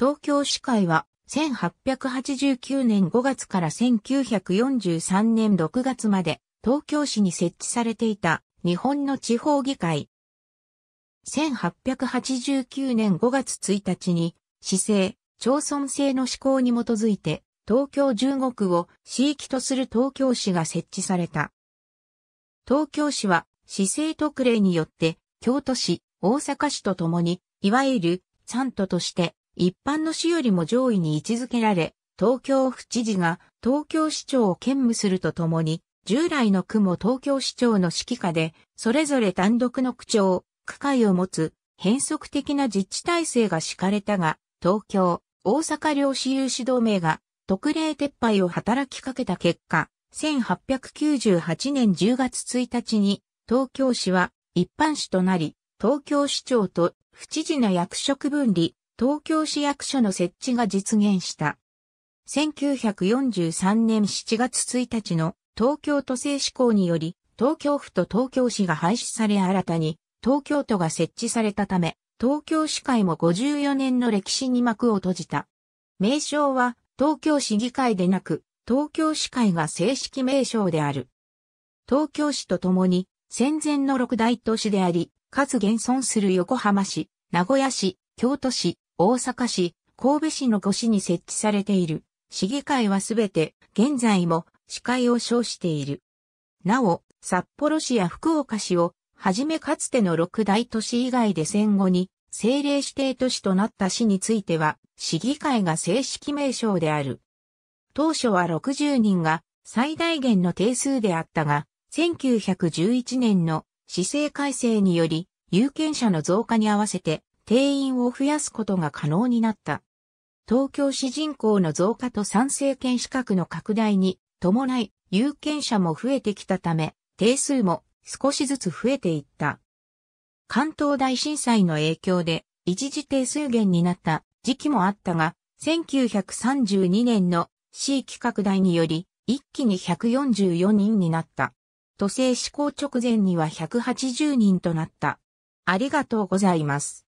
東京市会は1889年5月から1943年6月まで東京市に設置されていた日本の地方議会。1889年5月1日に市政、町村制の施行に基づいて東京15区を市域とする東京市が設置された。東京市は市政特例によって京都市、大阪市とともにいわゆる三都として一般の市よりも上位に位置づけられ、東京府知事が東京市長を兼務するとともに、従来の区も東京市長の指揮下で、それぞれ単独の区長、区会を持つ変則的な自治体制が敷かれたが、東京、大阪両市有指同盟が特例撤廃を働きかけた結果、1898年10月1日に東京市は一般市となり、東京市長と府知事の役職分離、東京市役所の設置が実現した。1943年7月1日の東京都政施行により、東京府と東京市が廃止され新たに、東京都が設置されたため、東京市会も54年の歴史に幕を閉じた。名称は東京市議会でなく、東京市会が正式名称である。東京市と共に戦前の六大都市であり、かつ現存する横浜市、名古屋市、京都市、大阪市、神戸市の5市に設置されている。市議会はすべて、現在も、司会を称している。なお、札幌市や福岡市を、はじめかつての6大都市以外で戦後に、政令指定都市となった市については、市議会が正式名称である。当初は60人が最大限の定数であったが、1911年の市政改正により、有権者の増加に合わせて定員を増やすことが可能になった。東京市人口の増加と参政権資格の拡大に伴い有権者も増えてきたため、定数も少しずつ増えていった。関東大震災の影響で一時定数減になった時期もあったが、1932年の市域拡大により一気に144人になった。都政施行直前には180人となった。ありがとうございます。